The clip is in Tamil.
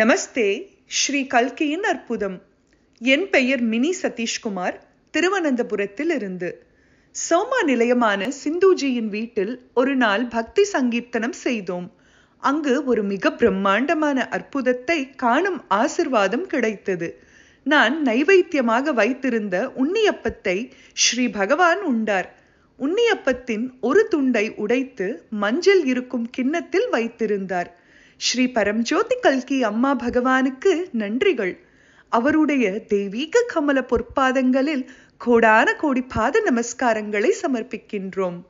நமஸ்தே ஸ்ரீ கல்கியின் அற்புதம் என் பெயர் மினி சதீஷ்குமார் திருவனந்தபுரத்தில் இருந்து சோமா நிலையமான சிந்துஜியின் வீட்டில் ஒரு நாள் பக்தி சங்கீர்த்தனம் செய்தோம் அங்கு ஒரு மிக பிரம்மாண்டமான அற்புதத்தை காணும் ஆசிர்வாதம் கிடைத்தது நான் நைவேத்தியமாக வைத்திருந்த உன்னியப்பத்தை ஸ்ரீ பகவான் உண்டார் உன்னியப்பத்தின் ஒரு துண்டை உடைத்து மஞ்சள் இருக்கும் கிண்ணத்தில் வைத்திருந்தார் ஸ்ரீ பரம்ஜோதி கல்கி அம்மா பகவானுக்கு நன்றிகள் அவருடைய தெய்வீக கமல பொற்பாதங்களில் கோடான கோடி பாத நமஸ்காரங்களை சமர்ப்பிக்கின்றோம்